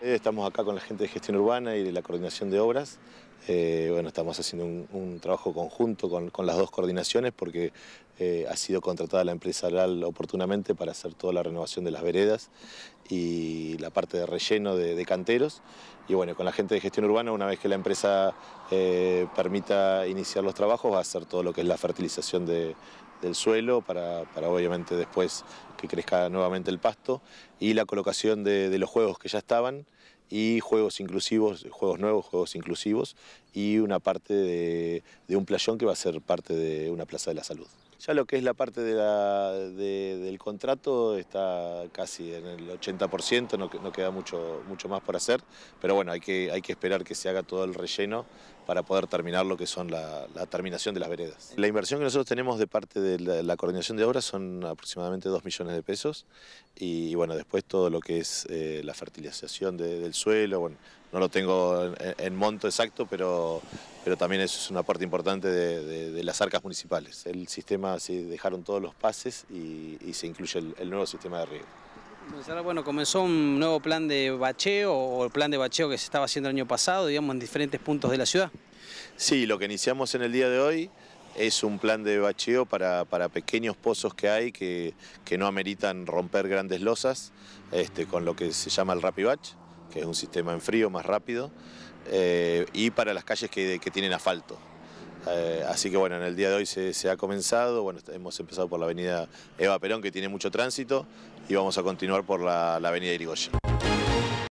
Estamos acá con la gente de gestión urbana y de la coordinación de obras eh, bueno, estamos haciendo un, trabajo conjunto con, las dos coordinaciones porque eh, ha sido contratada la empresa Aral oportunamente para hacer toda la renovación de las veredas y la parte de relleno de, canteros. Y bueno, con la gente de gestión urbana, una vez que la empresa eh, permita iniciar los trabajos, va a hacer todo lo que es la fertilización del suelo para, obviamente después que crezca nuevamente el pasto y la colocación de, de los juegos que ya estaban y juegos inclusivos, juegos nuevos, juegos inclusivos y una parte de, un playón que va a ser parte de una plaza de la salud. Ya lo que es la parte del contrato está casi en el 80%, no, no queda mucho, mucho más por hacer, pero bueno, hay que, hay que esperar que se haga todo el relleno para poder terminar lo que son la, terminación de las veredas. La inversión que nosotros tenemos de parte de la, coordinación de obras son aproximadamente 2 millones de pesos y, bueno, después todo lo que es eh, la fertilización del suelo, bueno, no lo tengo en, monto exacto, pero, pero también eso es una parte importante de, las arcas municipales. El sistema, se dejaron todos los pases y, se incluye el, nuevo sistema de riego. Bueno, comenzó un nuevo plan de bacheo o el plan de bacheo que se estaba haciendo el año pasado, digamos, en diferentes puntos de la ciudad. Sí, lo que iniciamos en el día de hoy es un plan de bacheo para, pequeños pozos que hay que, que, no ameritan romper grandes losas, este, con lo que se llama el rapibach que es un sistema en frío más rápido, eh, y para las calles que, tienen asfalto. Eh, así que bueno, en el día de hoy se, ha comenzado, bueno, hemos empezado por la avenida Eva Perón, que tiene mucho tránsito, y vamos a continuar por la, la avenida Irigoyen.